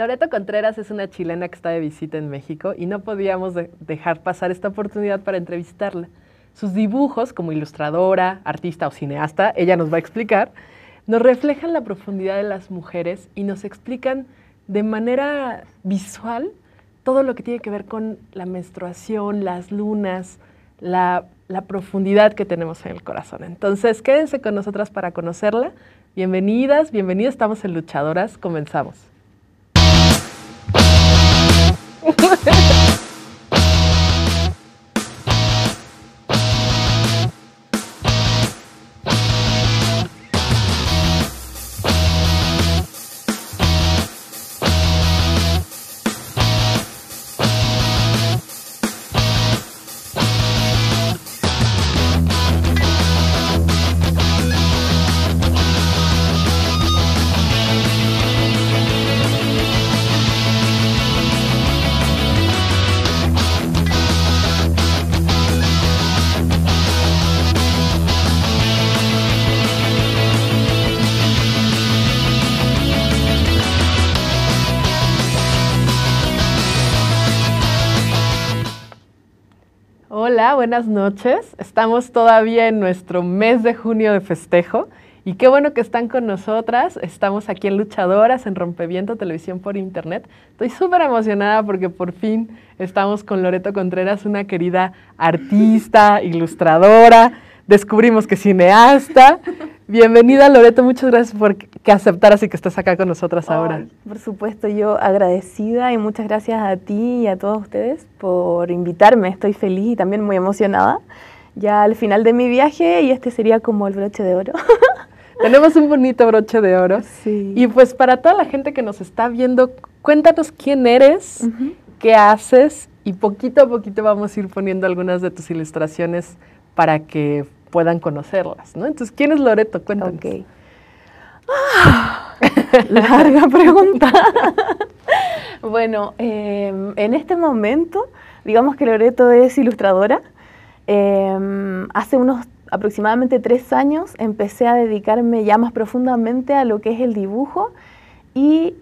Loreto Contreras es una chilena que está de visita en México y no podíamos dejar pasar esta oportunidad para entrevistarla. Sus dibujos como ilustradora, artista o cineasta, ella nos va a explicar, nos reflejan la profundidad de las mujeres y nos explican de manera visual todo lo que tiene que ver con la menstruación, las lunas, la, la profundidad que tenemos en el corazón. Entonces, quédense con nosotras para conocerla. Bienvenidas, bienvenidas, estamos en Luchadoras, comenzamos. Ha ha ha! buenas noches. Estamos todavía en nuestro mes de junio de festejo y qué bueno que están con nosotras. Estamos aquí en Luchadoras, en Rompeviento Televisión por Internet. Estoy súper emocionada porque por fin estamos con Loreto Contreras, una querida artista, ilustradora, descubrimos que cineasta. Bienvenida Loreto, muchas gracias por que aceptaras y que estés acá con nosotras ahora. Por supuesto, yo agradecida y muchas gracias a ti y a todos ustedes por invitarme. Estoy feliz y también muy emocionada. Ya al final de mi viaje y este sería como el broche de oro. Tenemos un bonito broche de oro. Y pues para toda la gente que nos está viendo, cuéntanos quién eres, qué haces y poquito a poquito vamos a ir poniendo algunas de tus ilustraciones para que puedan conocerlas, ¿no? Entonces, ¿quién es Loreto? Cuéntanos. Ah, larga pregunta. bueno, em, en este momento, digamos que Loreto es ilustradora. Em, hace unos aproximadamente tres años empecé a dedicarme ya más profundamente a lo que es el dibujo y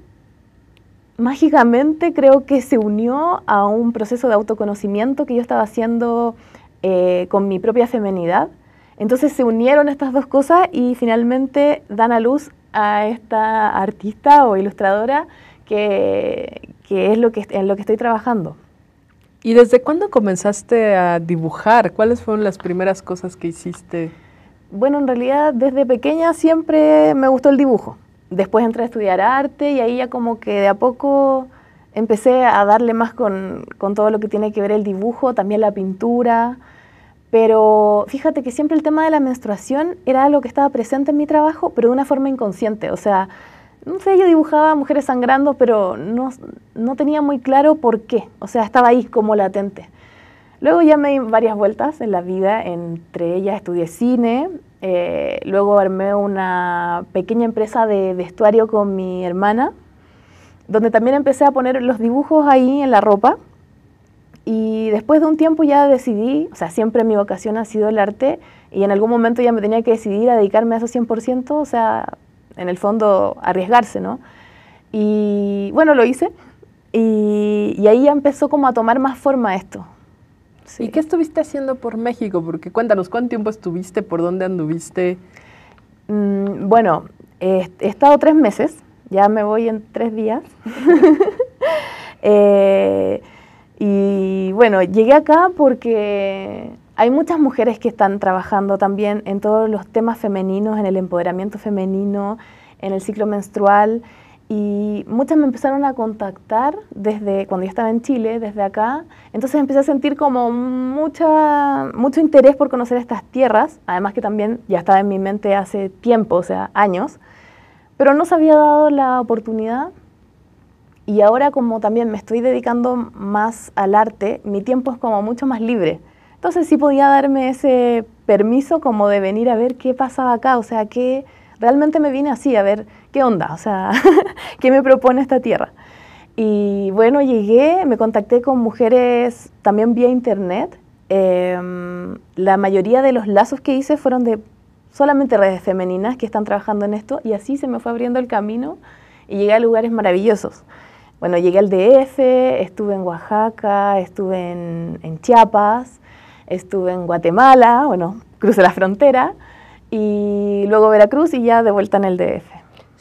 mágicamente creo que se unió a un proceso de autoconocimiento que yo estaba haciendo eh, con mi propia femenidad entonces se unieron estas dos cosas y finalmente dan a luz a esta artista o ilustradora que, es lo que, en lo que estoy trabajando. ¿Y desde cuándo comenzaste a dibujar? ¿Cuáles fueron las primeras cosas que hiciste? Bueno, en realidad desde pequeña siempre me gustó el dibujo. Después entré a estudiar arte y ahí ya como que de a poco empecé a darle más con todo lo que tiene que ver el dibujo, también la pintura. Pero fíjate que siempre el tema de la menstruación era algo que estaba presente en mi trabajo, pero de una forma inconsciente. O sea, no sé, yo dibujaba mujeres sangrando, pero no, tenía muy claro por qué. O sea, estaba ahí como latente. Luego ya me di varias vueltas en la vida, entre ellas estudié cine, eh, luego armé una pequeña empresa de vestuario con mi hermana, donde también empecé a poner los dibujos ahí en la ropa y después de un tiempo ya decidí, o sea, siempre mi vocación ha sido el arte y en algún momento ya me tenía que decidir a dedicarme a eso 100%, o sea, en el fondo arriesgarse, ¿no? Y bueno, lo hice y, ahí ya empezó como a tomar más forma esto. ¿Y qué estuviste haciendo por México? Porque cuéntanos, ¿cuánto tiempo estuviste? ¿Por dónde anduviste? Mm, bueno, he estado tres meses, ya me voy en tres días. eh, y bueno, llegué acá porque hay muchas mujeres que están trabajando también en todos los temas femeninos, en el empoderamiento femenino, en el ciclo menstrual. Y muchas me empezaron a contactar desde cuando ya estaba en Chile, desde acá. Entonces empecé a sentir como mucha, mucho interés por conocer estas tierras, además que también ya estaba en mi mente hace tiempo, o sea, años, pero no se había dado la oportunidad. Y ahora como también me estoy dedicando más al arte, mi tiempo es como mucho más libre. Entonces sí podía darme ese permiso como de venir a ver qué pasaba acá, o sea, que realmente me vine así a ver qué onda, o sea, qué me propone esta tierra. Y bueno, llegué, me contacté con mujeres también vía internet. Em, la mayoría de los lazos que hice fueron de solamente redes femeninas que están trabajando en esto y así se me fue abriendo el camino y llegué a lugares maravillosos bueno, llegué al DF, estuve en Oaxaca, estuve en, Chiapas, estuve en Guatemala, bueno, crucé la frontera, y luego Veracruz y ya de vuelta en el DF.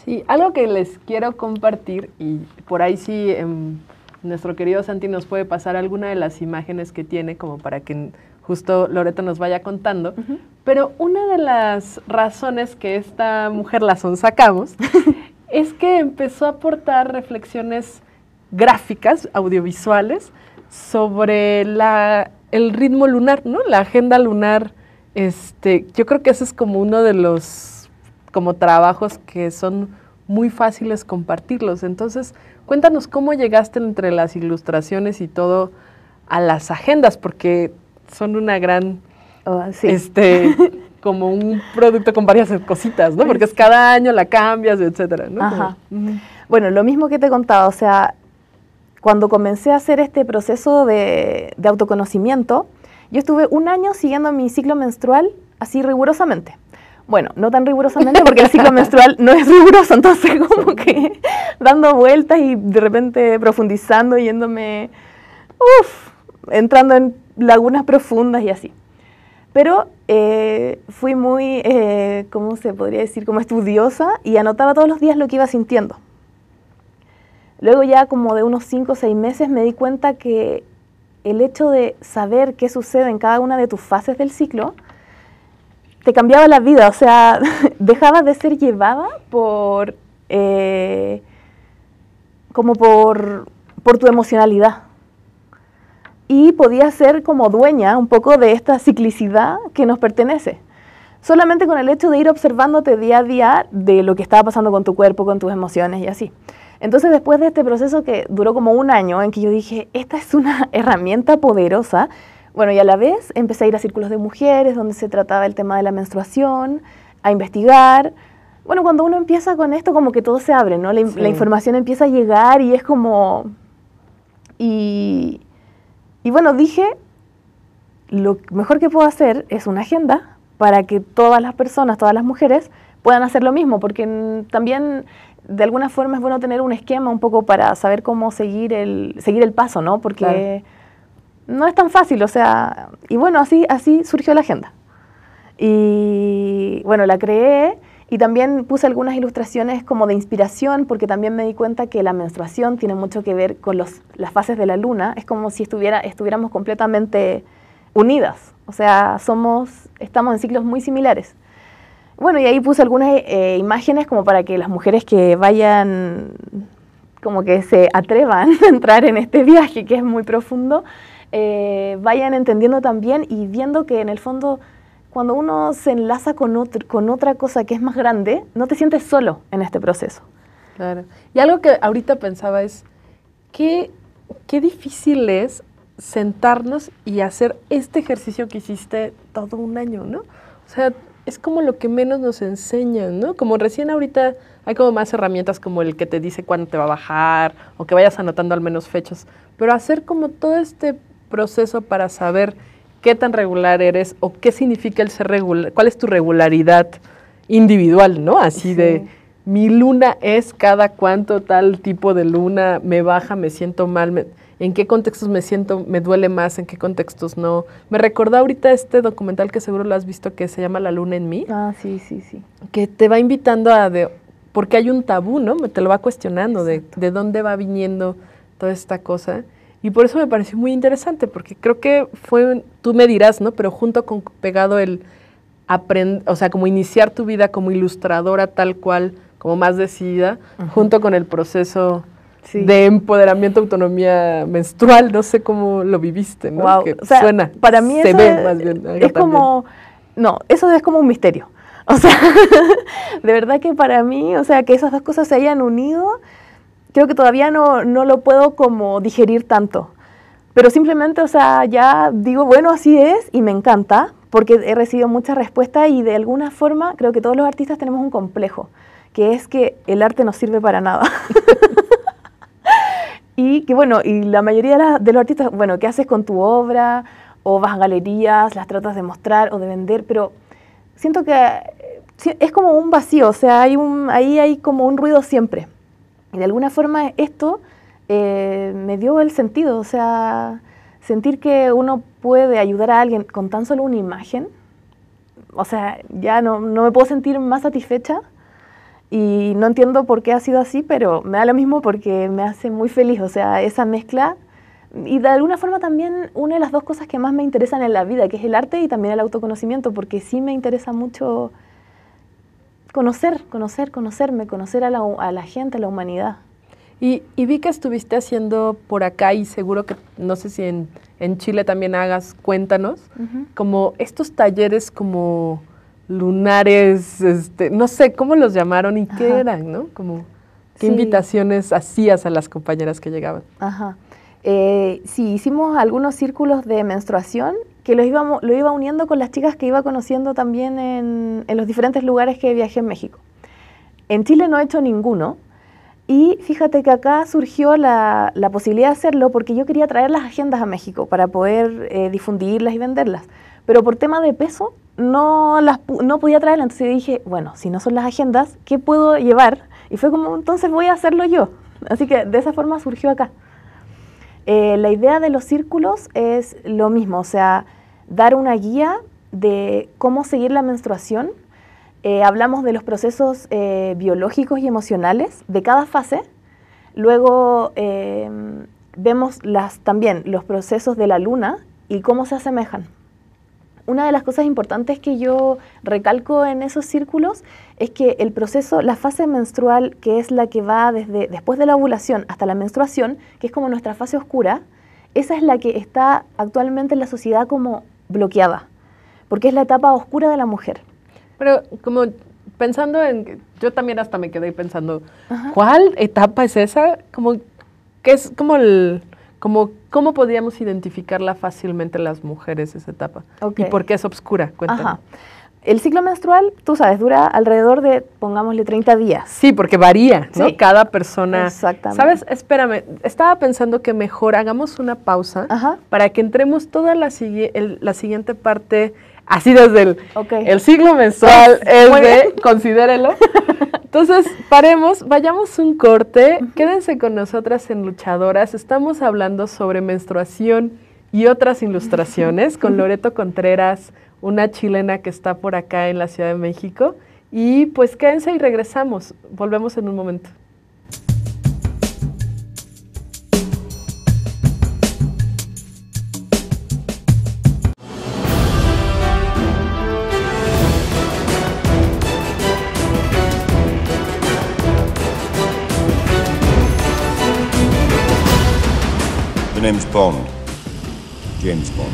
Sí, algo que les quiero compartir, y por ahí sí em, nuestro querido Santi nos puede pasar alguna de las imágenes que tiene, como para que justo Loreto nos vaya contando, pero una de las razones que esta mujer la sacamos es que empezó a aportar reflexiones gráficas audiovisuales sobre el ritmo lunar, ¿no? La agenda lunar. Este, yo creo que ese es como uno de los como trabajos que son muy fáciles compartirlos. Entonces, cuéntanos cómo llegaste entre las ilustraciones y todo a las agendas, porque son una gran oh, este como un producto con varias cositas, ¿no? Porque es cada año la cambias, etcétera, Bueno, lo mismo que te contado, o sea, cuando comencé a hacer este proceso de, autoconocimiento, yo estuve un año siguiendo mi ciclo menstrual así rigurosamente. Bueno, no tan rigurosamente porque el ciclo menstrual no es riguroso, entonces como que dando vueltas y de repente profundizando, yéndome, uff, entrando en lagunas profundas y así. Pero eh, fui muy, eh, ¿cómo se podría decir? Como estudiosa y anotaba todos los días lo que iba sintiendo. Luego ya como de unos 5 o 6 meses me di cuenta que el hecho de saber qué sucede en cada una de tus fases del ciclo te cambiaba la vida, o sea, dejabas de ser llevada por... Eh, como por, tu emocionalidad. Y podías ser como dueña un poco de esta ciclicidad que nos pertenece. Solamente con el hecho de ir observándote día a día de lo que estaba pasando con tu cuerpo, con tus emociones y así. Entonces, después de este proceso que duró como un año, en que yo dije, esta es una herramienta poderosa, bueno, y a la vez empecé a ir a círculos de mujeres donde se trataba el tema de la menstruación, a investigar. Bueno, cuando uno empieza con esto, como que todo se abre, ¿no? La, información empieza a llegar y es como... Y, y bueno, dije, lo mejor que puedo hacer es una agenda para que todas las personas, todas las mujeres, puedan hacer lo mismo, porque también de alguna forma es bueno tener un esquema un poco para saber cómo seguir el, seguir el paso, ¿no? Porque no es tan fácil, o sea, y bueno, así, así surgió la agenda. Y bueno, la creé y también puse algunas ilustraciones como de inspiración, porque también me di cuenta que la menstruación tiene mucho que ver con las fases de la luna, es como si estuviera, estuviéramos completamente unidas, o sea, somos, estamos en ciclos muy similares. Bueno, y ahí puse algunas eh, eh, imágenes como para que las mujeres que vayan, como que se atrevan a entrar en este viaje que es muy profundo, eh, vayan entendiendo también y viendo que en el fondo cuando uno se enlaza con, otro, con otra cosa que es más grande, no te sientes solo en este proceso. Claro. Y algo que ahorita pensaba es, qué, qué difícil es sentarnos y hacer este ejercicio que hiciste todo un año, ¿no? O sea, es como lo que menos nos enseñan, ¿no? Como recién ahorita hay como más herramientas como el que te dice cuándo te va a bajar o que vayas anotando al menos fechas, pero hacer como todo este proceso para saber qué tan regular eres o qué significa el ser regular, cuál es tu regularidad individual, ¿no? Así de mi luna es cada cuánto tal tipo de luna me baja, me siento mal, me, en qué contextos me siento, me duele más, en qué contextos no. Me recordó ahorita este documental que seguro lo has visto que se llama La luna en mí. Ah, sí, sí, sí. Que te va invitando a, de, porque hay un tabú, ¿no? Te lo va cuestionando de, de dónde va viniendo toda esta cosa. Y por eso me pareció muy interesante, porque creo que fue, tú me dirás, ¿no? Pero junto con pegado el o sea, como iniciar tu vida como ilustradora tal cual, como más decidida, junto con el proceso de empoderamiento, autonomía menstrual, no sé cómo lo viviste, ¿no? suena, para mí Es como, no, eso es como un misterio. O sea, de verdad que para mí, o sea, que esas dos cosas se hayan unido, creo que todavía no, lo puedo como digerir tanto. Pero simplemente, o sea, ya digo, bueno, así es y me encanta, porque he recibido mucha respuesta y de alguna forma creo que todos los artistas tenemos un complejo, que es que el arte no sirve para nada. Y que bueno, y la mayoría de, los artistas, bueno, ¿qué haces con tu obra? O vas a galerías, las tratas de mostrar o de vender, pero siento que eh, es como un vacío, o sea, hay un, ahí hay como un ruido siempre. Y de alguna forma esto eh, me dio el sentido, o sea, sentir que uno puede ayudar a alguien con tan solo una imagen, o sea, ya no me puedo sentir más satisfecha y no entiendo por qué ha sido así, pero me da lo mismo porque me hace muy feliz. O sea, esa mezcla y de alguna forma también una de las dos cosas que más me interesan en la vida, que es el arte y también el autoconocimiento, porque sí me interesa mucho conocer, conocer, conocerme, conocer a la, a la gente, a la humanidad. Y, y, vi que estuviste haciendo por acá y seguro que no sé si en, en Chile también hagas, cuéntanos, como estos talleres como lunares, este, no sé cómo los llamaron y qué eran, ¿no? Como, ¿Qué invitaciones hacías a las compañeras que llegaban? Ajá. Eh, sí, hicimos algunos círculos de menstruación que los lo iba uniendo con las chicas que iba conociendo también en, los diferentes lugares que viajé en México. En Chile no he hecho ninguno, y fíjate que acá surgió la, posibilidad de hacerlo porque yo quería traer las agendas a México para poder eh, difundirlas y venderlas. Pero por tema de peso no, las, no podía traerla. Entonces dije, bueno, si no son las agendas, ¿qué puedo llevar? Y fue como, entonces voy a hacerlo yo. Así que de esa forma surgió acá. Eh, la idea de los círculos es lo mismo, o sea, dar una guía de cómo seguir la menstruación. Eh, hablamos de los procesos eh, biológicos y emocionales de cada fase. Luego vemos las, también los procesos de la luna y cómo se asemejan una de las cosas importantes que yo recalco en esos círculos es que el proceso, la fase menstrual, que es la que va desde después de la ovulación hasta la menstruación, que es como nuestra fase oscura, esa es la que está actualmente en la sociedad como bloqueada, porque es la etapa oscura de la mujer. Pero como pensando en, yo también hasta me quedé pensando, ¿cuál etapa es esa? Como es como el como, ¿Cómo podríamos identificarla fácilmente las mujeres esa etapa? ¿Y por qué es obscura? Cuéntame. El ciclo menstrual, tú sabes, dura alrededor de, pongámosle, 30 días. Sí, porque varía, ¿no? Cada persona. Exactamente. ¿Sabes? Espérame, estaba pensando que mejor hagamos una pausa para que entremos toda la, la siguiente parte Así desde el, siglo el ciclo mensual es de, considérelo. Entonces, paremos, vayamos un corte, quédense con nosotras en Luchadoras. Estamos hablando sobre menstruación y otras ilustraciones con Loreto Contreras, una chilena que está por acá en la Ciudad de México. Y pues quédense y regresamos. Volvemos en un momento. The name's Bond. James Bond.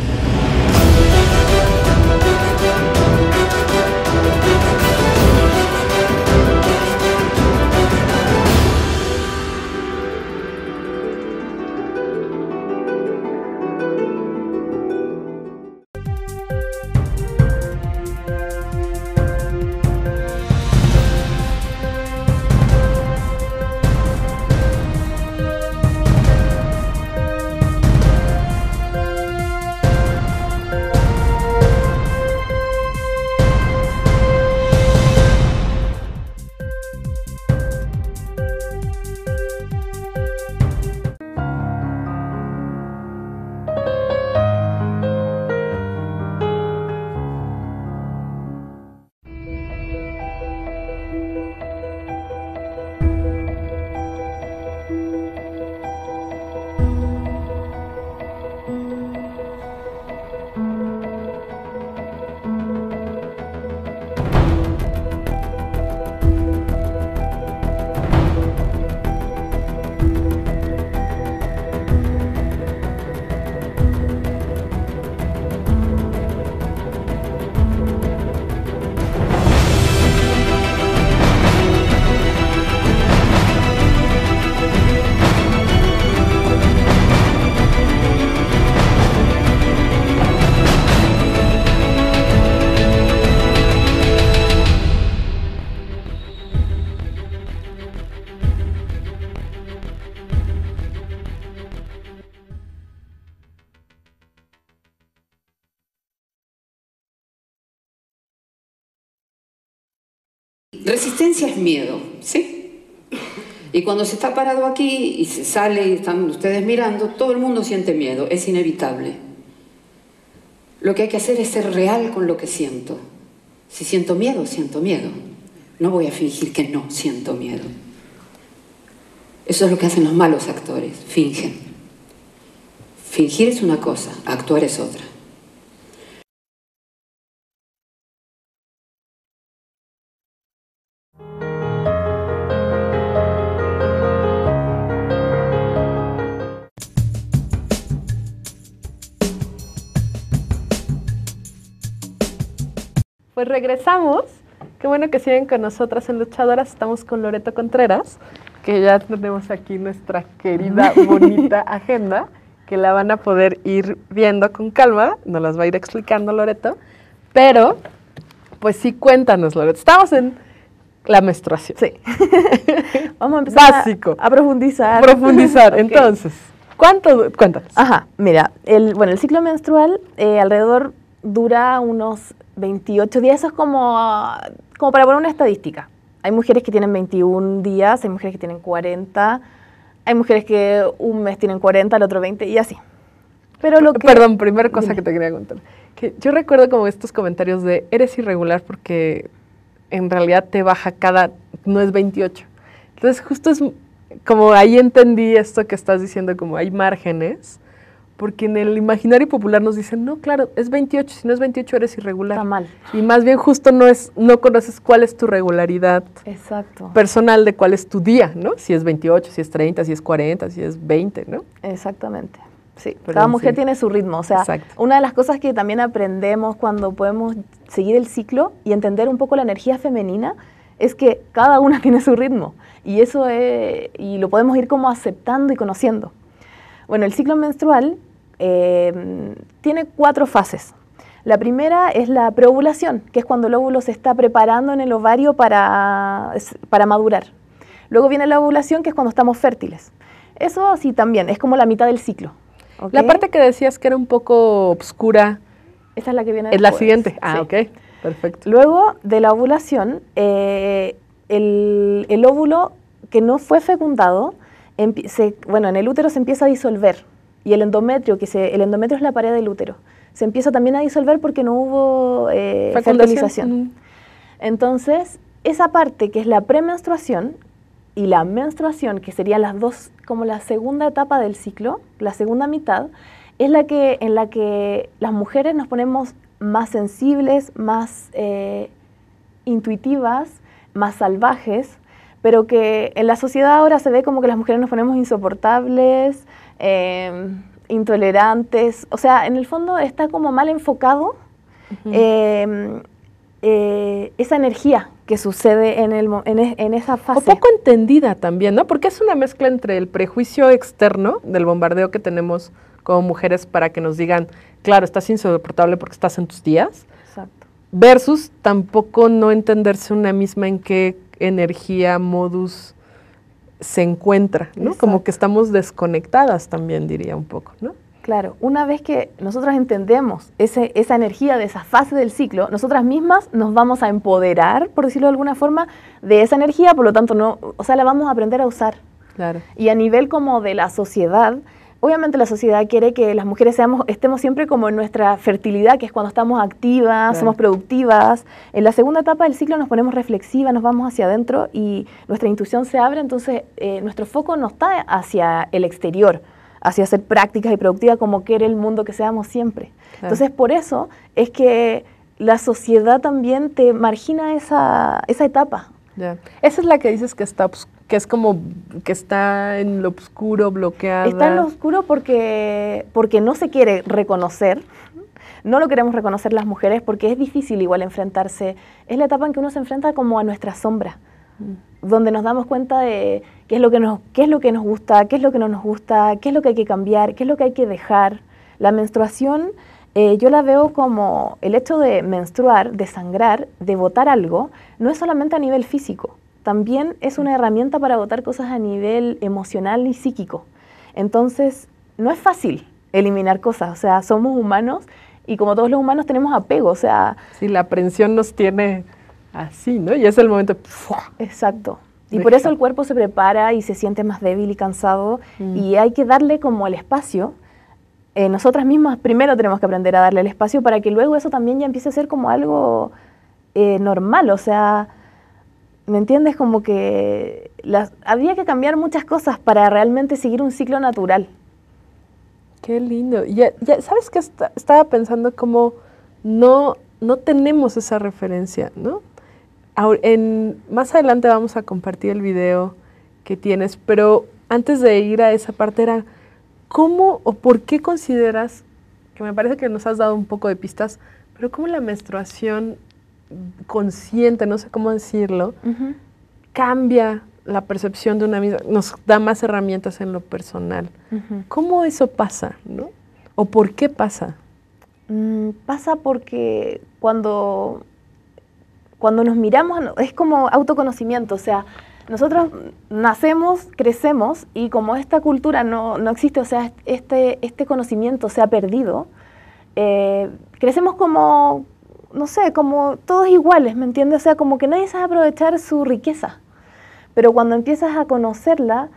Resistencia es miedo, ¿sí? Y cuando se está parado aquí y se sale y están ustedes mirando, todo el mundo siente miedo, es inevitable. Lo que hay que hacer es ser real con lo que siento. Si siento miedo, siento miedo. No voy a fingir que no siento miedo. Eso es lo que hacen los malos actores, fingen. Fingir es una cosa, actuar es otra. regresamos. Qué bueno que siguen con nosotras en Luchadoras. Estamos con Loreto Contreras, que ya tenemos aquí nuestra querida, bonita agenda, que la van a poder ir viendo con calma. Nos las va a ir explicando Loreto. Pero, pues sí, cuéntanos, Loreto. Estamos en la menstruación. Sí. Vamos a empezar Básico. A, profundizar. Profundizar. Entonces, ¿cuánto? Cuéntanos. Ajá, mira, el, bueno, el ciclo menstrual eh, alrededor dura unos 28 días, eso es como, como para poner una estadística. Hay mujeres que tienen 21 días, hay mujeres que tienen 40, hay mujeres que un mes tienen 40, el otro 20 y así. Pero lo Perdón, primera cosa que te quería contar. Que yo recuerdo como estos comentarios de eres irregular porque en realidad te baja cada, no es 28. Entonces justo es como ahí entendí esto que estás diciendo, como hay márgenes porque en el imaginario popular nos dicen, no, claro, es 28, si no es 28 eres irregular. Está mal. Y más bien justo no es, no conoces cuál es tu regularidad personal de cuál es tu día, ¿no? Si es 28, si es 30, si es 40, si es 20, ¿no? Exactamente. Sí, Pero cada mujer tiene su ritmo. O sea, una de las cosas que también aprendemos cuando podemos seguir el ciclo y entender un poco la energía femenina es que cada una tiene su ritmo. Y eso es, eh, y lo podemos ir como aceptando y conociendo. Bueno, el ciclo menstrual em, tiene cuatro fases. La primera es la preovulación, que es cuando el óvulo se está preparando en el ovario para, para madurar. Luego viene la ovulación, que es cuando estamos fértiles. Eso sí también, es como la mitad del ciclo. La parte que decías que era un poco oscura... Esta es la que viene Es la siguiente. Ah, ok. Perfecto. Luego de la ovulación, eh, el, el óvulo que no fue fecundado bueno, en el útero se empieza a disolver y el endometrio, que el endometrio es la pared del útero, se empieza también a disolver porque no hubo eh, fertilización. Entonces, esa parte que es la premenstruación y la menstruación, que serían las dos, como la segunda etapa del ciclo, la segunda mitad, es la que, en la que las mujeres nos ponemos más sensibles, más eh, intuitivas, más salvajes, pero que en la sociedad ahora se ve como que las mujeres nos ponemos insoportables, em, intolerantes, o sea, en el fondo está como mal enfocado em, eh, esa energía que sucede en, el, e, en, esa fase. O poco entendida también, ¿no? Porque es una mezcla entre el prejuicio externo del bombardeo que tenemos como mujeres para que nos digan, claro, estás insoportable porque estás en tus días. Exacto. Versus tampoco no entenderse una misma en qué energía, modus se encuentra, ¿no? Como que estamos desconectadas también, diría un poco, ¿no? Claro, una vez que nosotros entendemos esa energía de esa fase del ciclo, nosotras mismas nos vamos a empoderar, por decirlo de alguna forma, de esa energía, por lo tanto, no, o sea, la vamos a aprender a usar. Claro. Y a nivel como de la sociedad, obviamente la sociedad quiere que las mujeres seamos, estemos siempre como en nuestra fertilidad, que es cuando estamos activas, somos productivas. En la segunda etapa del ciclo nos ponemos reflexivas, nos vamos hacia adentro y nuestra intuición se abre, entonces eh, nuestro foco no está hacia el exterior, hacia ser prácticas y productivas como quiere el mundo que seamos siempre. Entonces por eso es que la sociedad también te margina esa, etapa. Esa es la que dices que está que es como que está en lo oscuro, bloqueada. Está en lo oscuro porque, porque no se quiere reconocer, no lo queremos reconocer las mujeres porque es difícil igual enfrentarse, es la etapa en que uno se enfrenta como a nuestra sombra, mm. donde nos damos cuenta de qué es, lo que nos, qué es lo que nos gusta, qué es lo que no nos gusta, qué es lo que hay que cambiar, qué es lo que hay que dejar. La menstruación eh, yo la veo como el hecho de menstruar, de sangrar, de botar algo, no es solamente a nivel físico, también es una herramienta para agotar cosas a nivel emocional y psíquico. Entonces, no es fácil eliminar cosas, o sea, somos humanos y como todos los humanos tenemos apego, o sea... Sí, la aprensión nos tiene así, ¿no? Y es el momento... Exacto. Y por eso el cuerpo se prepara y se siente más débil y cansado mm. y hay que darle como el espacio. Eh, nosotras mismas primero tenemos que aprender a darle el espacio para que luego eso también ya empiece a ser como algo eh, normal, o sea, ¿Me entiendes? Como que las, había que cambiar muchas cosas para realmente seguir un ciclo natural. Qué lindo. Ya, ya ¿Sabes qué? estaba pensando cómo no, no tenemos esa referencia, ¿no? más adelante vamos a compartir el video que tienes, pero antes de ir a esa parte era, ¿cómo o por qué consideras, que me parece que nos has dado un poco de pistas, pero cómo la menstruación consciente, no sé cómo decirlo, cambia la percepción de una misma, nos da más herramientas en lo personal. ¿Cómo eso pasa, ¿O por qué pasa? Mm, pasa porque cuando, cuando nos miramos, es como autoconocimiento, o sea, nosotros nacemos, crecemos y como esta cultura no, existe, o sea, este, este conocimiento se ha perdido, eh, crecemos como, no sé, como todos iguales, ¿me entiendes? O sea, como que nadie sabe aprovechar su riqueza. Pero cuando empiezas a conocerla,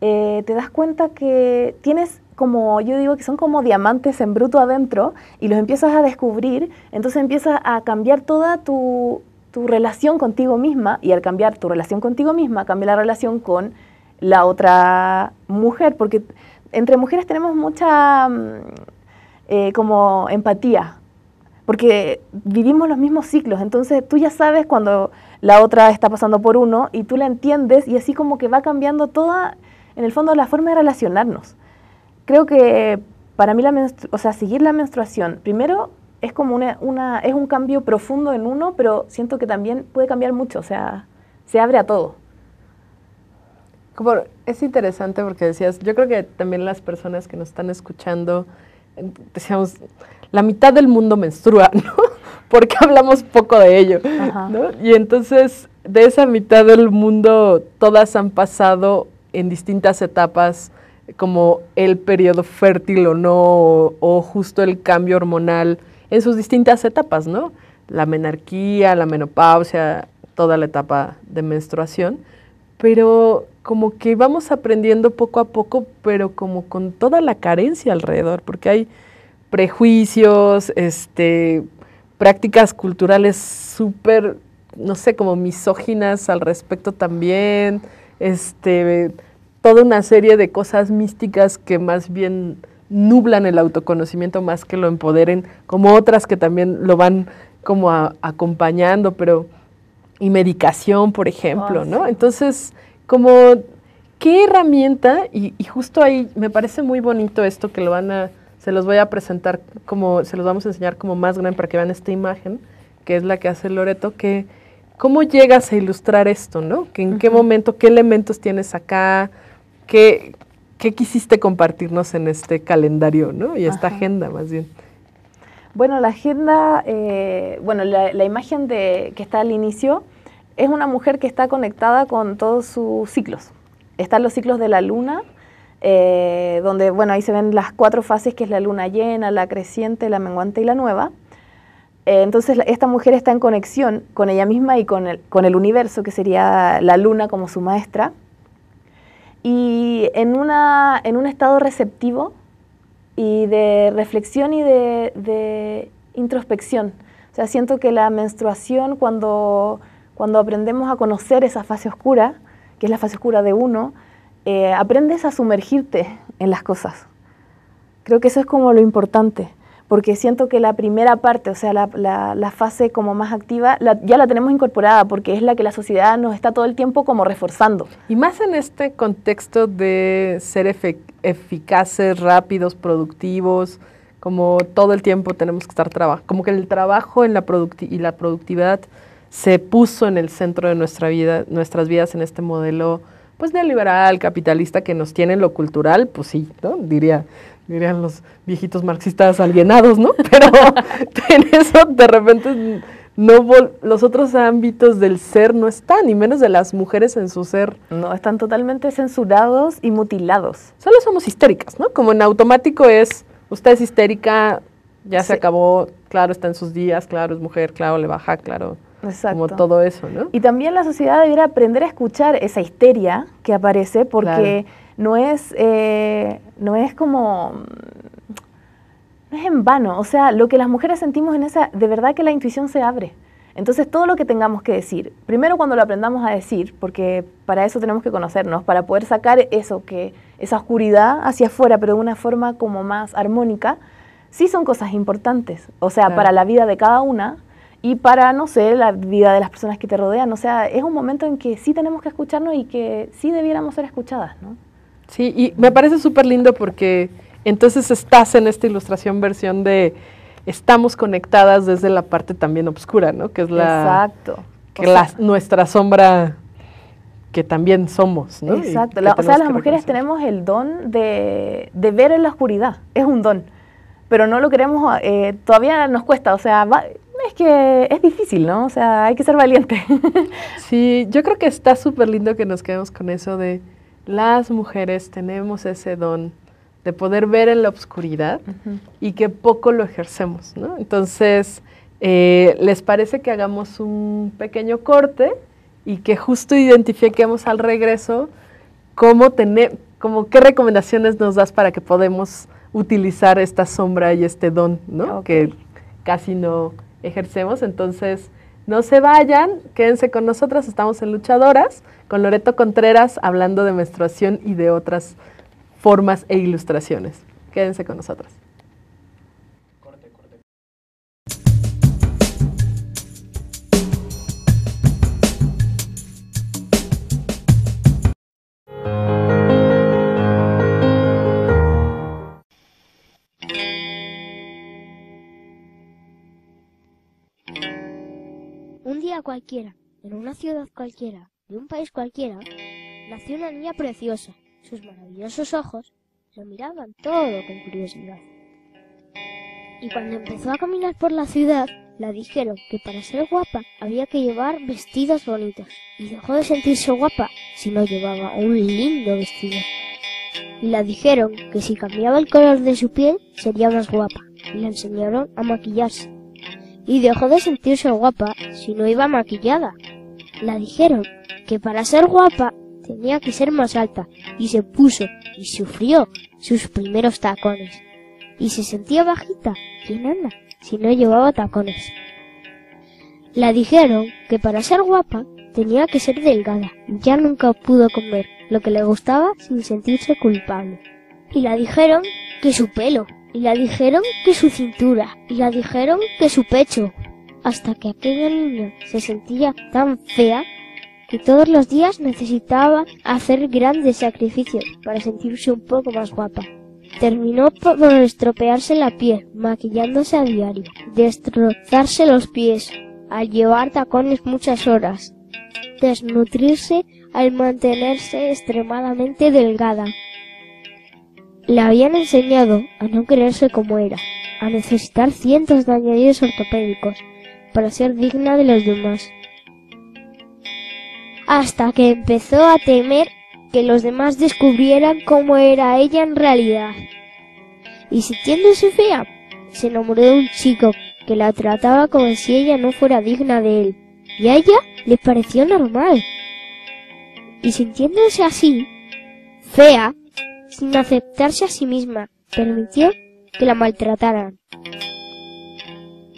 eh, te das cuenta que tienes como, yo digo que son como diamantes en bruto adentro y los empiezas a descubrir, entonces empiezas a cambiar toda tu, relación contigo misma y al cambiar tu relación contigo misma, cambia la relación con la otra mujer, porque entre mujeres tenemos mucha mm, eh, como empatía, porque vivimos los mismos ciclos, entonces tú ya sabes cuando la otra está pasando por uno y tú la entiendes y así como que va cambiando toda, en el fondo, la forma de relacionarnos. Creo que para mí la o sea, seguir la menstruación, primero es como una, es un cambio profundo en uno, pero siento que también puede cambiar mucho, o sea, se abre a todo. Como, es interesante porque decías, yo creo que también las personas que nos están escuchando, decíamos, la mitad del mundo menstrua, ¿no? Porque hablamos poco de ello, ¿no? Y entonces, de esa mitad del mundo, todas han pasado en distintas etapas, como el periodo fértil o no, o justo el cambio hormonal, en sus distintas etapas, ¿no? La menarquía, la menopausia, toda la etapa de menstruación, pero como que vamos aprendiendo poco a poco, pero como con toda la carencia alrededor, porque hay prejuicios, este, prácticas culturales súper, no sé, como misóginas al respecto también, este, toda una serie de cosas místicas que más bien nublan el autoconocimiento más que lo empoderen, como otras que también lo van como acompañando, pero y medicación, por ejemplo, ah, ¿no? Entonces, como qué herramienta, y, y, justo ahí me parece muy bonito esto que lo van a se los voy a presentar como, se los vamos a enseñar como más grande para que vean esta imagen, que es la que hace Loreto, que cómo llegas a ilustrar esto, ¿no? Que en qué momento, qué elementos tienes acá, qué, qué quisiste compartirnos en este calendario, ¿no? Y esta agenda más bien. Bueno, la agenda, eh, bueno, la, la, imagen de, que está al inicio es una mujer que está conectada con todos sus ciclos. Están los ciclos de la luna, eh, donde bueno, ahí se ven las cuatro fases, que es la luna llena, la creciente, la menguante y la nueva. Eh, entonces esta mujer está en conexión con ella misma y con el, universo, que sería la luna como su maestra. Y en, un estado receptivo y de reflexión y de, introspección. O sea, siento que la menstruación, cuando aprendemos a conocer esa fase oscura, que es la fase oscura de uno, eh, aprendes a sumergirte en las cosas. Creo que eso es como lo importante, porque siento que la primera parte, o sea, la, fase como más activa, ya la tenemos incorporada, porque es la que la sociedad nos está todo el tiempo como reforzando. Y más en este contexto de ser eficaces, rápidos, productivos, como todo el tiempo tenemos que estar trabajando, como que el trabajo en la y la productividad se puso en el centro de nuestra vida, nuestras vidas en este modelo pues neoliberal, capitalista que nos tiene lo cultural, pues sí, ¿no? Diría, dirían los viejitos marxistas alienados, ¿no? Pero en eso de repente no los otros ámbitos del ser no están, y menos de las mujeres en su ser. No, están totalmente censurados y mutilados. Solo somos histéricas, ¿no? Como en automático es, usted es histérica, ya se acabó, claro, está en sus días, claro, es mujer, claro, le baja, claro. Como todo eso, ¿no? Y también la sociedad debería aprender a escuchar esa histeria que aparece porque no es eh, no es como no es en vano, o sea, lo que las mujeres sentimos en esa de verdad que la intuición se abre. Entonces, todo lo que tengamos que decir, primero cuando lo aprendamos a decir, porque para eso tenemos que conocernos, para poder sacar eso que esa oscuridad hacia afuera, pero de una forma como más armónica, sí son cosas importantes. O sea, para la vida de cada una y para, no sé, la vida de las personas que te rodean. O sea, es un momento en que sí tenemos que escucharnos y que sí debiéramos ser escuchadas, ¿no? Sí, y me parece súper lindo porque entonces estás en esta ilustración versión de estamos conectadas desde la parte también oscura, ¿no? Que es la... Exacto. Que nuestra sombra que también somos, ¿no? Exacto. o sea, las mujeres tenemos el don de, ver en la oscuridad. Es un don. Pero no lo queremos, eh, todavía nos cuesta. O sea, es que es difícil, ¿no? O sea, hay que ser valiente. sí, yo creo que está súper lindo que nos quedemos con eso de las mujeres tenemos ese don de poder ver en la oscuridad y que poco lo ejercemos, ¿no? Entonces, eh, ¿les parece que hagamos un pequeño corte y que justo identifiquemos al regreso cómo tener, como qué recomendaciones nos das para que podemos utilizar esta sombra y este don, ¿no? Que casi no ejercemos. Entonces, no se vayan, quédense con nosotras, estamos en Luchadoras, con Loreto Contreras hablando de menstruación y de otras formas e ilustraciones. Quédense con nosotras. cualquiera, en una ciudad cualquiera, de un país cualquiera, nació una niña preciosa. Sus maravillosos ojos la miraban todo con curiosidad. Y cuando empezó a caminar por la ciudad, la dijeron que para ser guapa había que llevar vestidos bonitos. Y dejó de sentirse guapa si no llevaba un lindo vestido. Y la dijeron que si cambiaba el color de su piel sería más guapa. Y la enseñaron a maquillarse y dejó de sentirse guapa si no iba maquillada. La dijeron que para ser guapa tenía que ser más alta y se puso y sufrió sus primeros tacones. Y se sentía bajita, ¿quién anda? Si no llevaba tacones. La dijeron que para ser guapa tenía que ser delgada. Ya nunca pudo comer lo que le gustaba sin sentirse culpable. Y la dijeron que su pelo y la dijeron que su cintura, y la dijeron que su pecho, hasta que aquella niña se sentía tan fea que todos los días necesitaba hacer grandes sacrificios para sentirse un poco más guapa. Terminó por estropearse la piel, maquillándose a diario, destrozarse los pies, al llevar tacones muchas horas, desnutrirse al mantenerse extremadamente delgada, le habían enseñado a no creerse como era, a necesitar cientos de añadidos ortopédicos para ser digna de los demás. Hasta que empezó a temer que los demás descubrieran cómo era ella en realidad. Y sintiéndose fea, se enamoró de un chico que la trataba como si ella no fuera digna de él. Y a ella le pareció normal. Y sintiéndose así, fea, sin aceptarse a sí misma, permitió que la maltrataran.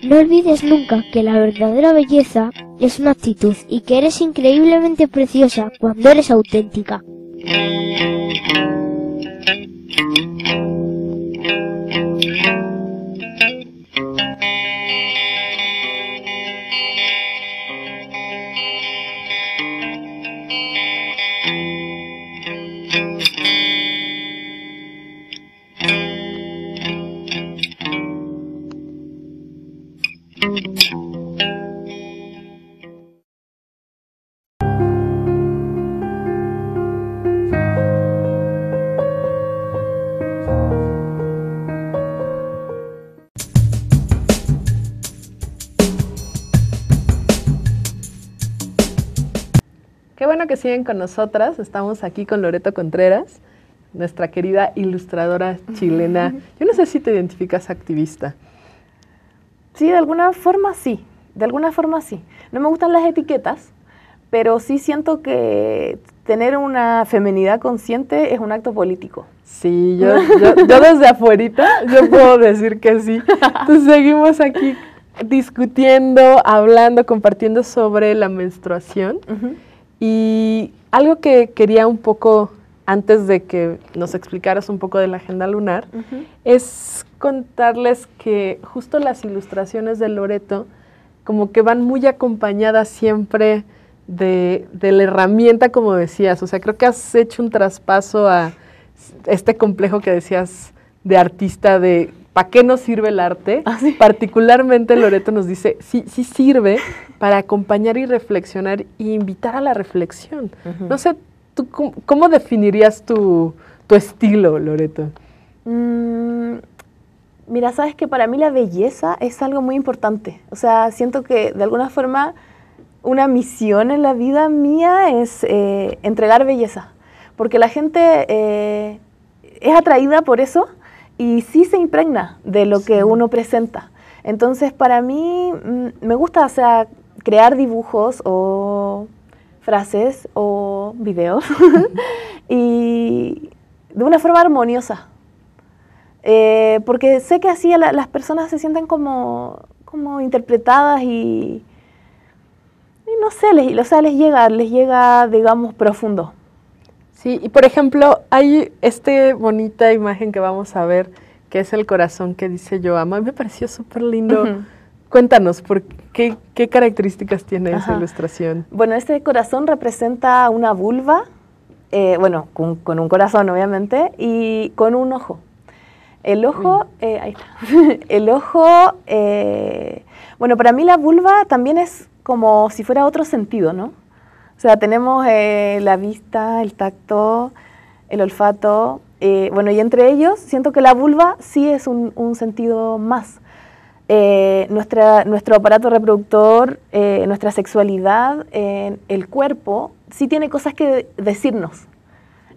No olvides nunca que la verdadera belleza es una actitud y que eres increíblemente preciosa cuando eres auténtica. que siguen con nosotras. Estamos aquí con Loreto Contreras, nuestra querida ilustradora chilena. Yo no sé si te identificas activista. Sí, de alguna forma sí. De alguna forma sí. No me gustan las etiquetas, pero sí siento que tener una femenidad consciente es un acto político. Sí, yo, yo, desde afuerita yo puedo decir que sí. seguimos aquí discutiendo, hablando, compartiendo sobre la menstruación. Y algo que quería un poco, antes de que nos explicaras un poco de la agenda lunar, es contarles que justo las ilustraciones de Loreto como que van muy acompañadas siempre de la herramienta, como decías. O sea, creo que has hecho un traspaso a este complejo que decías de artista, de ¿para qué nos sirve el arte? Ah, Particularmente Loreto nos dice, sí, sí sirve para acompañar y reflexionar y invitar a la reflexión. No sé, ¿tú cómo, definirías tu, tu, estilo, Loreto? Mm, mira, sabes que para mí la belleza es algo muy importante. O sea, siento que de alguna forma una misión en la vida mía es eh, entregar belleza, porque la gente eh, es atraída por eso y sí se impregna de lo que uno presenta. Entonces, para mí mm, me gusta, o crear dibujos o frases o videos y de una forma armoniosa. Eh, porque sé que así las personas se sienten como, interpretadas y, no sé, les llega, les llega, digamos, profundo. Sí, y por ejemplo, hay esta bonita imagen que vamos a ver, que es el corazón que dice yo amo. me pareció súper lindo. Cuéntanos, ¿por qué, características tiene esa ilustración? Bueno, este corazón representa una vulva, eh, bueno, con, un corazón obviamente, y con un ojo. El ojo, eh, ahí está. el ojo, eh, bueno, para mí la vulva también es como si fuera otro sentido, ¿no? O sea, tenemos eh, la vista, el tacto, el olfato, eh, bueno, y entre ellos siento que la vulva sí es un, sentido más. Eh, nuestra, nuestro aparato reproductor, nuestra sexualidad, el cuerpo, sí tiene cosas que decirnos.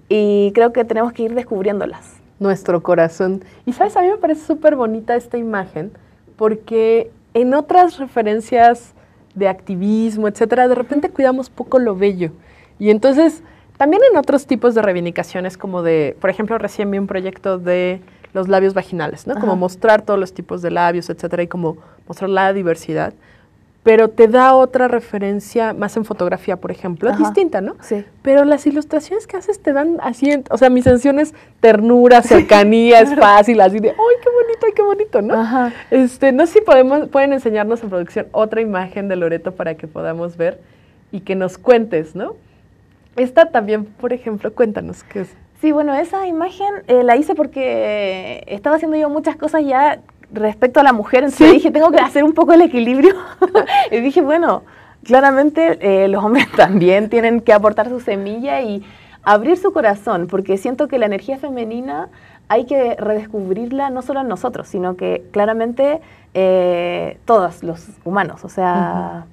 Y creo que tenemos que ir descubriéndolas. Nuestro corazón. Y sabes, a mí me parece súper bonita esta imagen porque en otras referencias de activismo, etcétera, de repente cuidamos poco lo bello. Y entonces, también en otros tipos de reivindicaciones, como de, por ejemplo, recién vi un proyecto de los labios vaginales, ¿no? Como mostrar todos los tipos de labios, etcétera, y como mostrar la diversidad pero te da otra referencia más en fotografía, por ejemplo, distinta, ¿no? Sí. Pero las ilustraciones que haces te dan así, o sea, mi sensación es ternura, cercanía, es fácil, así de, ¡ay, qué bonito, qué bonito, ¿no? Ajá. Este, no sé si podemos, pueden enseñarnos en producción otra imagen de Loreto para que podamos ver y que nos cuentes, ¿no? Esta también, por ejemplo, cuéntanos qué es. Sí, bueno, esa imagen eh, la hice porque estaba haciendo yo muchas cosas ya respecto a la mujer, ¿Sí? dije, tengo que hacer un poco el equilibrio. y dije, bueno, claramente eh, los hombres también tienen que aportar su semilla y abrir su corazón, porque siento que la energía femenina hay que redescubrirla no solo en nosotros, sino que claramente eh, todos los humanos. O sea,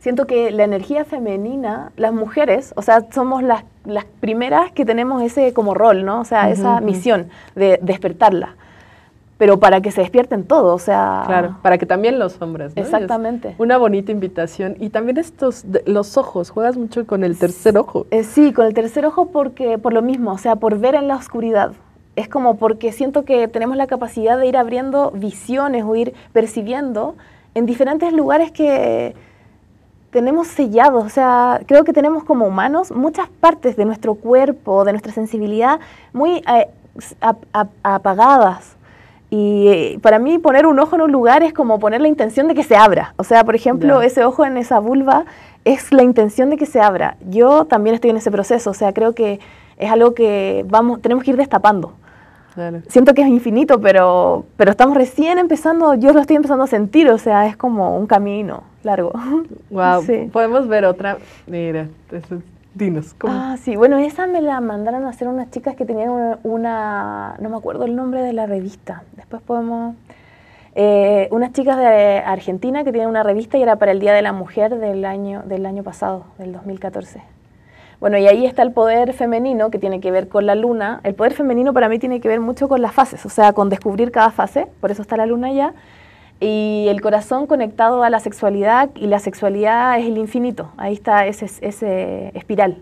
siento que la energía femenina, las mujeres, o sea, somos las, las primeras que tenemos ese como rol, ¿no? O sea, esa misión de despertarla pero para que se despierten todos, o sea... Claro, para que también los hombres, ¿no? Exactamente. una bonita invitación. Y también estos, los ojos, juegas mucho con el tercer ojo. Eh, sí, con el tercer ojo porque, por lo mismo, o sea, por ver en la oscuridad. Es como porque siento que tenemos la capacidad de ir abriendo visiones o ir percibiendo en diferentes lugares que tenemos sellados, o sea, creo que tenemos como humanos muchas partes de nuestro cuerpo, de nuestra sensibilidad, muy eh, apagadas y eh, para mí poner un ojo en un lugar es como poner la intención de que se abra. O sea, por ejemplo, ese ojo en esa vulva es la intención de que se abra. Yo también estoy en ese proceso, o sea, creo que es algo que vamos, tenemos que ir destapando. Siento que es infinito, pero, pero estamos recién empezando, yo lo estoy empezando a sentir, o sea, es como un camino largo. Wow, podemos ver otra, mira, eso es Dinos, ¿cómo? Ah, sí, bueno, esa me la mandaron a hacer unas chicas que tenían una, no me acuerdo el nombre de la revista, después podemos... Eh, unas chicas de Argentina que tienen una revista y era para el Día de la Mujer del año, del año pasado, del 2014. Bueno, y ahí está el poder femenino que tiene que ver con la luna. El poder femenino para mí tiene que ver mucho con las fases, o sea, con descubrir cada fase, por eso está la luna allá, y el corazón conectado a la sexualidad y la sexualidad es el infinito, ahí está ese, ese espiral,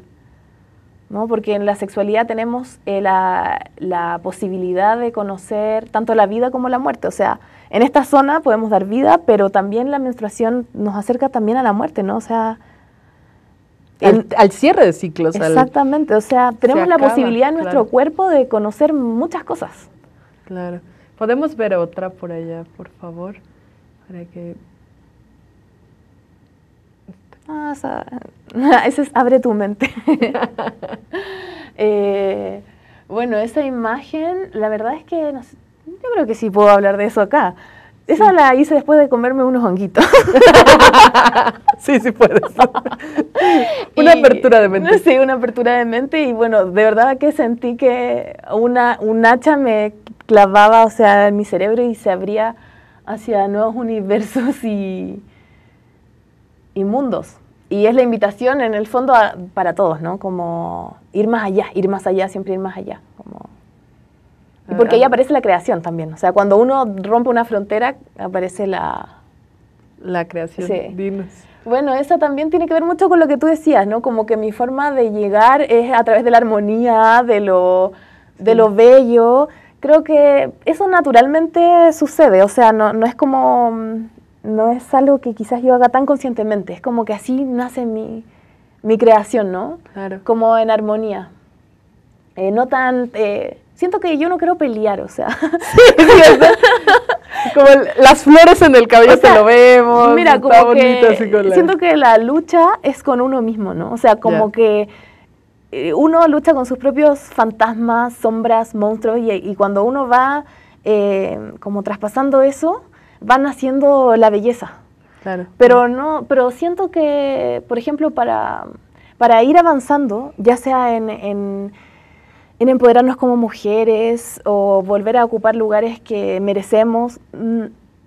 ¿no? porque en la sexualidad tenemos eh, la, posibilidad de conocer tanto la vida como la muerte, o sea, en esta zona podemos dar vida, pero también la menstruación nos acerca también a la muerte, ¿no? O sea... al, cierre de ciclos. Exactamente, o sea, tenemos la posibilidad en nuestro cuerpo de conocer muchas cosas. Claro. Podemos ver otra por allá, por favor, para que... Ah, esa, es abre tu mente. Eh, bueno, esa imagen, la verdad es que yo creo que sí puedo hablar de eso acá. Esa la hice después de comerme unos honguitos. sí, sí puedes. una apertura de mente. Sí, una apertura de mente y bueno, de verdad que sentí que una, un hacha me clavaba, o sea, en mi cerebro y se abría hacia nuevos universos y, y mundos. Y es la invitación en el fondo para todos, ¿no? Como ir más allá, ir más allá, siempre ir más allá. Como... Y porque ahí ah. aparece la creación también. O sea, cuando uno rompe una frontera, aparece la... La creación. Sí. Bueno, esa también tiene que ver mucho con lo que tú decías, ¿no? Como que mi forma de llegar es a través de la armonía, de lo, de lo bello, creo que eso naturalmente sucede, o sea, no, no es como, no es algo que quizás yo haga tan conscientemente, es como que así nace mi, mi creación, ¿no? Claro. Como en armonía. Eh, no tan... Eh, siento que yo no quiero pelear, o sea. como las flores en el cabello se lo vemos. Mira, está como así con la... siento que la lucha es con uno mismo, ¿no? O sea, como que eh, uno lucha con sus propios fantasmas, sombras, monstruos y, cuando uno va eh, como traspasando eso, van naciendo la belleza. Pero no, pero siento que, por ejemplo, para, para ir avanzando, ya sea en, en, en, empoderarnos como mujeres o volver a ocupar lugares que merecemos, mm,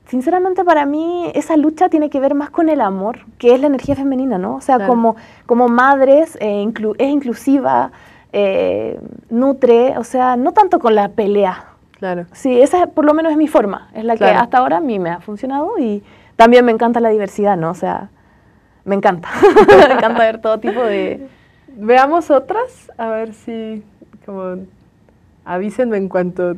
Sinceramente para mí esa lucha tiene que ver más con el amor, que es la energía femenina, ¿no? O sea, como, como madres eh, es inclusiva, eh, nutre, o sea, no tanto con la pelea. Claro. Sí, esa por lo menos es mi forma, es la que hasta ahora a mí me ha funcionado y también me encanta la diversidad, ¿no? O sea, me encanta, me encanta ver todo tipo de... Veamos otras, a ver si, como, avísenme en cuanto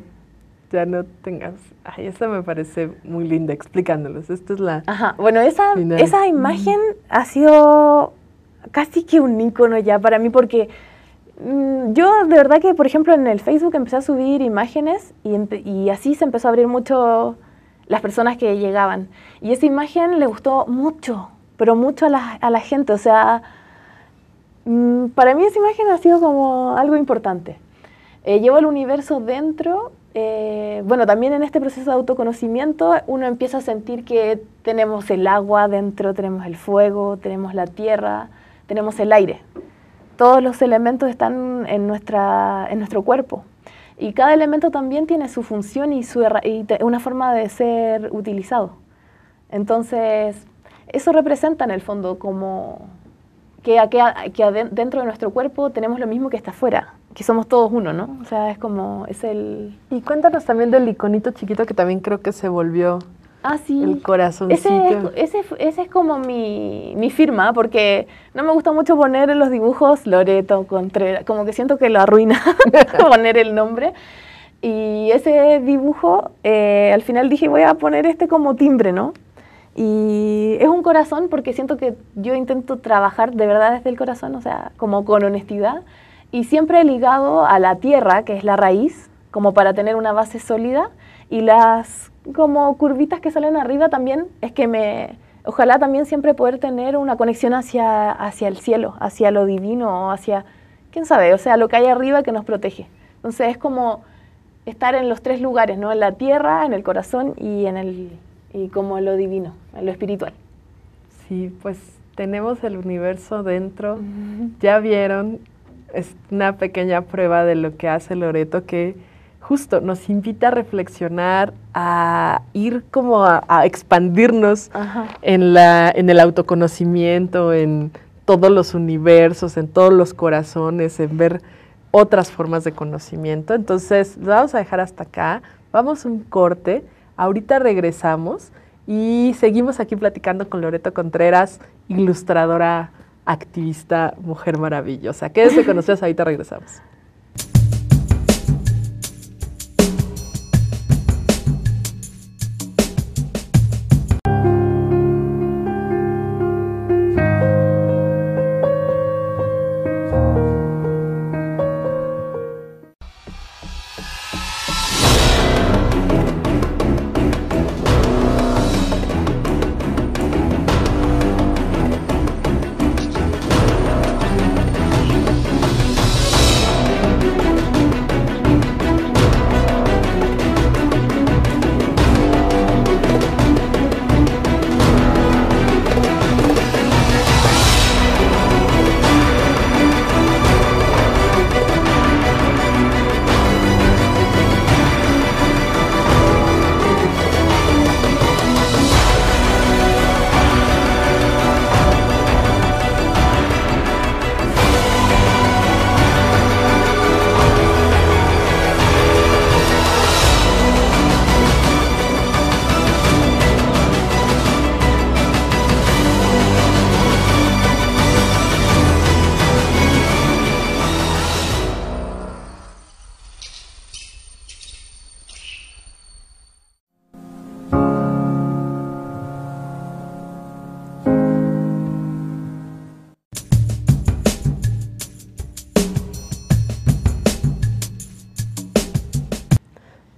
ya no tengas. Ay, esa me parece muy linda, explicándolos. Esta es la. bueno, esa, esa imagen ha sido casi que un icono ya para mí, porque mm, yo de verdad que, por ejemplo, en el Facebook empecé a subir imágenes y, y así se empezó a abrir mucho las personas que llegaban. Y esa imagen le gustó mucho, pero mucho a la, a la gente. O sea, mm, para mí esa imagen ha sido como algo importante. Eh, llevo el universo dentro eh, bueno, también en este proceso de autoconocimiento uno empieza a sentir que tenemos el agua dentro, tenemos el fuego, tenemos la tierra, tenemos el aire. Todos los elementos están en, nuestro cuerpo. Y cada elemento también tiene su función y, su, una forma de ser utilizado. Entonces, eso representa en el fondo como que, que dentro de nuestro cuerpo tenemos lo mismo que está afuera que somos todos uno, ¿no? O sea, es como, es el... Y cuéntanos también del iconito chiquito que también creo que se volvió Ah, sí. El corazoncito. Ese, ese, ese es como mi, mi, firma, porque no me gusta mucho poner en los dibujos Loreto Contreras, como que siento que lo arruina poner el nombre. Y ese dibujo, eh, al final dije, voy a poner este como timbre, ¿no? Y es un corazón porque siento que yo intento trabajar de verdad desde el corazón, o sea, como con honestidad y siempre ligado a la tierra, que es la raíz, como para tener una base sólida, y las como curvitas que salen arriba también, es que me, ojalá también siempre poder tener una conexión hacia, hacia el cielo, hacia lo divino, hacia, quién sabe, o sea, lo que hay arriba que nos protege. Entonces es como estar en los tres lugares, ¿no? En la tierra, en el corazón y en el, y como lo divino, en lo espiritual. Sí, pues tenemos el universo dentro, ya vieron es una pequeña prueba de lo que hace Loreto que justo nos invita a reflexionar, a ir como a, expandirnos en, la, en el autoconocimiento, en todos los universos, en todos los corazones, en ver otras formas de conocimiento. Entonces, lo vamos a dejar hasta acá, vamos un corte, ahorita regresamos y seguimos aquí platicando con Loreto Contreras, ilustradora activista, mujer maravillosa. Quédense con nosotros, ahorita regresamos.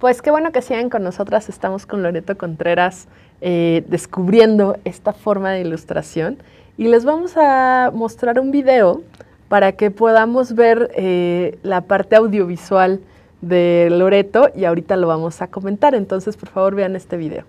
Pues qué bueno que sigan con nosotras. Estamos con Loreto Contreras eh, descubriendo esta forma de ilustración y les vamos a mostrar un video para que podamos ver eh, la parte audiovisual de Loreto y ahorita lo vamos a comentar. Entonces, por favor, vean este video.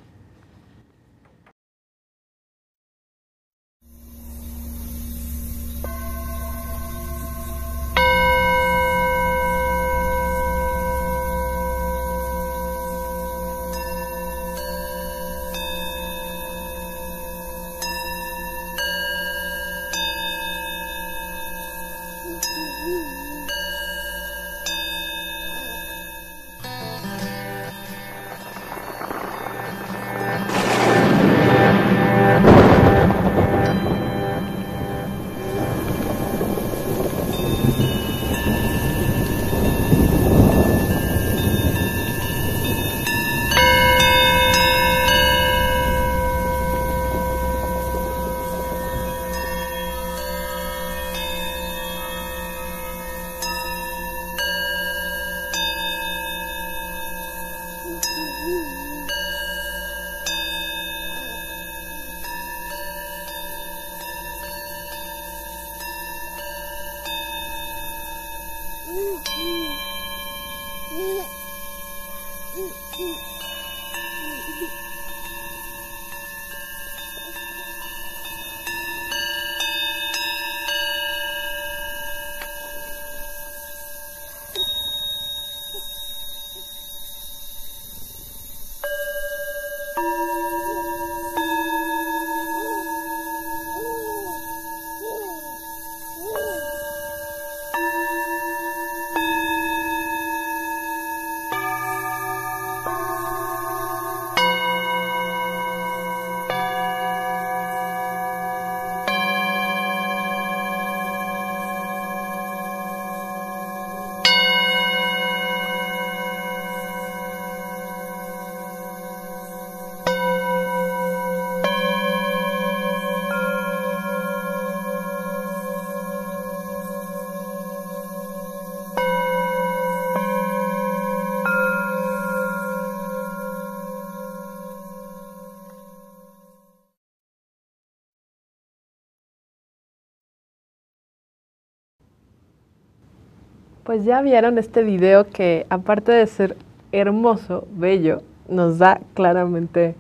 Pues ya vieron este video que aparte de ser hermoso, bello, nos da claramente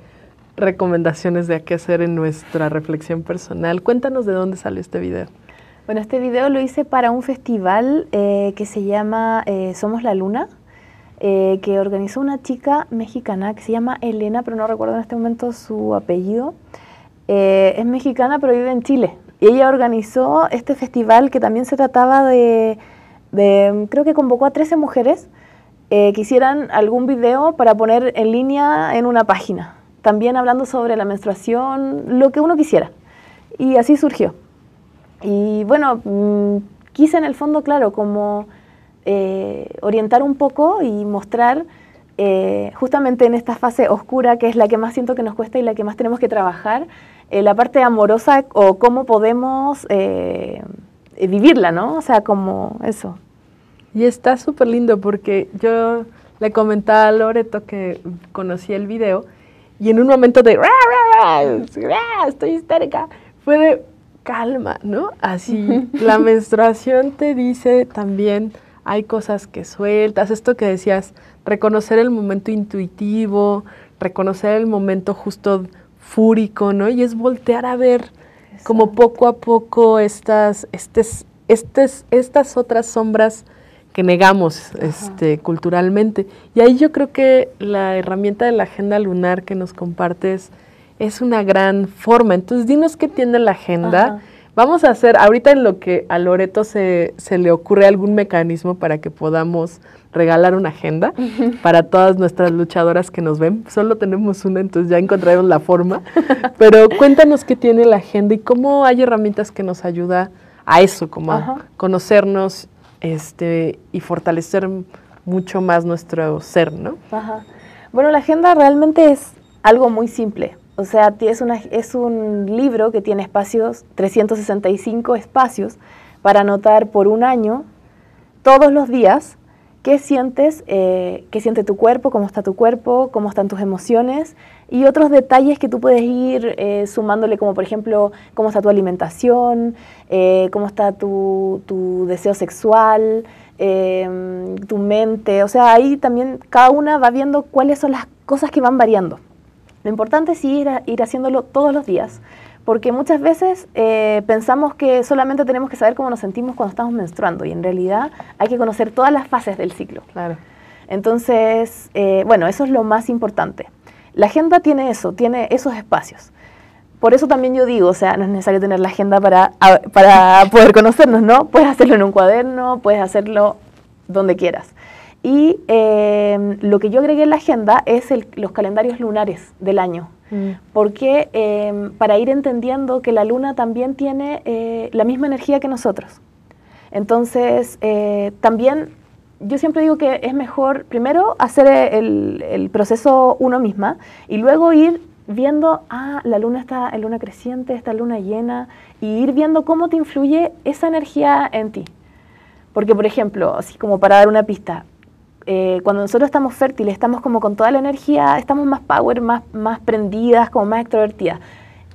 recomendaciones de a qué hacer en nuestra reflexión personal. Cuéntanos de dónde salió este video. Bueno, este video lo hice para un festival eh, que se llama eh, Somos la Luna, eh, que organizó una chica mexicana que se llama Elena, pero no recuerdo en este momento su apellido. es mexicana, pero vive en Chile. Y ella organizó este festival que también se trataba de creo que convocó a 13 mujeres eh, que hicieran algún video para poner en línea en una página, también hablando sobre la menstruación, lo que uno quisiera. Y así surgió. Y bueno, mm, quise en el fondo, claro, como eh, orientar un poco y mostrar eh, justamente en esta fase oscura, que es la que más siento que nos cuesta y la que más tenemos que trabajar, la parte amorosa o cómo podemos vivirla, ¿no? O sea, como eso. Y está súper lindo porque yo le comentaba a Loreto que conocí el video y en un momento de estoy histérica, fue de calma, ¿no? Así, la menstruación te dice también, hay cosas que sueltas, esto que decías, reconocer el momento intuitivo, reconocer el momento justo fúrico, ¿no? Y es voltear a ver como poco a poco estas, estas otras sombras que negamos este, culturalmente. Y ahí yo creo que la herramienta de la agenda lunar que nos compartes es una gran forma. Entonces, dinos qué tiene la agenda. Vamos a hacer, ahorita en lo que a Loreto se, le ocurre algún mecanismo para que podamos regalar una agenda para todas nuestras luchadoras que nos ven. Solo tenemos una, entonces ya encontraremos la forma. Pero cuéntanos qué tiene la agenda y cómo hay herramientas que nos ayuda a eso, como a conocernos este, y fortalecer mucho más nuestro ser, ¿no? Ajá. Bueno, la agenda realmente es algo muy simple. O sea, es, es un libro que tiene espacios, 365 espacios, para anotar por un año, todos los días, qué sientes, eh, qué siente tu cuerpo, cómo está tu cuerpo, cómo están tus emociones y otros detalles que tú puedes ir eh, sumándole, como por ejemplo, cómo está tu alimentación, eh, cómo está tu, deseo sexual, em, tu mente. O sea, ahí también cada una va viendo cuáles son las cosas que van variando. Lo importante es ir, ir haciéndolo todos los días porque muchas veces eh, pensamos que solamente tenemos que saber cómo nos sentimos cuando estamos menstruando y en realidad hay que conocer todas las fases del ciclo. Claro. Entonces, eh, bueno, eso es lo más importante. La agenda tiene eso, tiene esos espacios. Por eso también yo digo, o sea, no es necesario tener la agenda para, para poder conocernos, ¿no? Puedes hacerlo en un cuaderno, puedes hacerlo donde quieras. Y eh, lo que yo agregué en la agenda es los calendarios lunares del año. Mm. Porque em, para ir entendiendo que la luna también tiene eh, la misma energía que nosotros. Entonces, eh, también yo siempre digo que es mejor primero hacer el, proceso uno misma y luego ir viendo, ah, la luna está en luna creciente, está luna llena, y ir viendo cómo te influye esa energía en ti. Porque, por ejemplo, así como para dar una pista, eh, cuando nosotros estamos fértiles, estamos como con toda la energía, estamos más power, más, más prendidas, como más extrovertidas.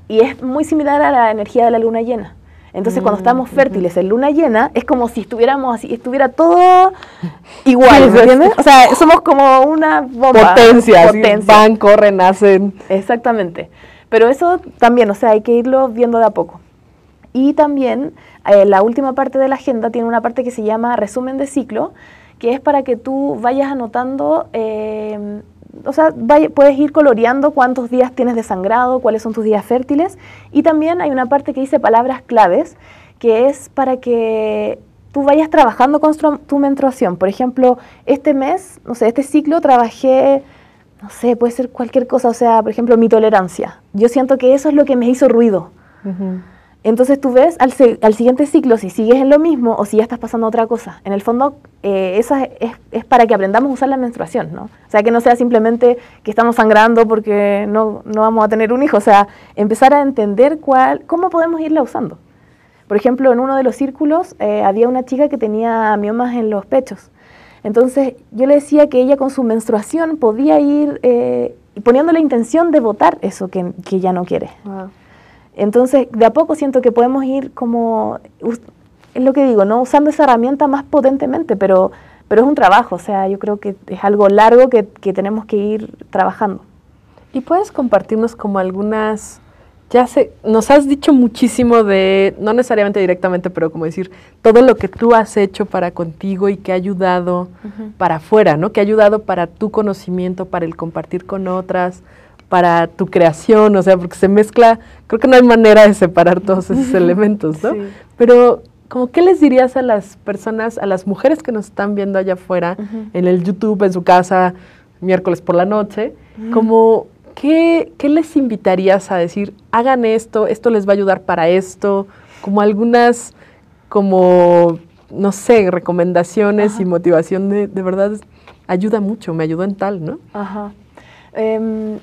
Y es muy similar a la energía de la luna llena. Entonces, cuando mm, estamos fértiles en luna llena, es como si estuviéramos así, estuviera todo igual, entiendes? O sea, somos como una bomba. Potencia, potencia. van, corren, nacen. Exactamente. Pero eso también, o sea, hay que irlo viendo de a poco. Y también eh, la última parte de la agenda tiene una parte que se llama resumen de ciclo, que es para que tú vayas anotando, em, o sea, puedes ir coloreando cuántos días tienes de sangrado, cuáles son tus días fértiles, y también hay una parte que dice palabras claves, que es para que tú vayas trabajando con tu menstruación. Por ejemplo, este mes, no sé, este ciclo trabajé, no sé, puede ser cualquier cosa, o sea, por ejemplo, mi tolerancia. Yo siento que eso es lo que me hizo ruido. Entonces tú ves al, siguiente ciclo si sigues en lo mismo o si ya estás pasando otra cosa. En el fondo, eh, esa es, para que aprendamos a usar la menstruación, ¿no? O sea, que no sea simplemente que estamos sangrando porque no, vamos a tener un hijo. O sea, empezar a entender cuál, cómo podemos irla usando. Por ejemplo, en uno de los círculos eh, había una chica que tenía miomas en los pechos. Entonces yo le decía que ella con su menstruación podía ir eh, poniendo la intención de votar eso que, que ya no quiere. Entonces, de a poco siento que podemos ir como, es lo que digo, ¿no? Usando esa herramienta más potentemente, pero, es un trabajo, o sea, yo creo que es algo largo que, tenemos que ir trabajando. ¿Y puedes compartirnos como algunas ya sé, nos has dicho muchísimo de, no necesariamente directamente, pero como decir, todo lo que tú has hecho para contigo y que ha ayudado para afuera, ¿no? Que ha ayudado para tu conocimiento, para el compartir con otras, para tu creación, o sea, porque se mezcla, creo que no hay manera de separar todos esos elementos, ¿no? Pero, como, ¿qué les dirías a las personas, a las mujeres que nos están viendo allá afuera, en el YouTube, en su casa, miércoles por la noche? Mm. Como, ¿qué, les invitarías a decir, hagan esto, esto les va a ayudar para esto? Como algunas, como, no sé, recomendaciones y motivación de, verdad ayuda mucho, me ayudó en tal, ¿no? Ajá. Em,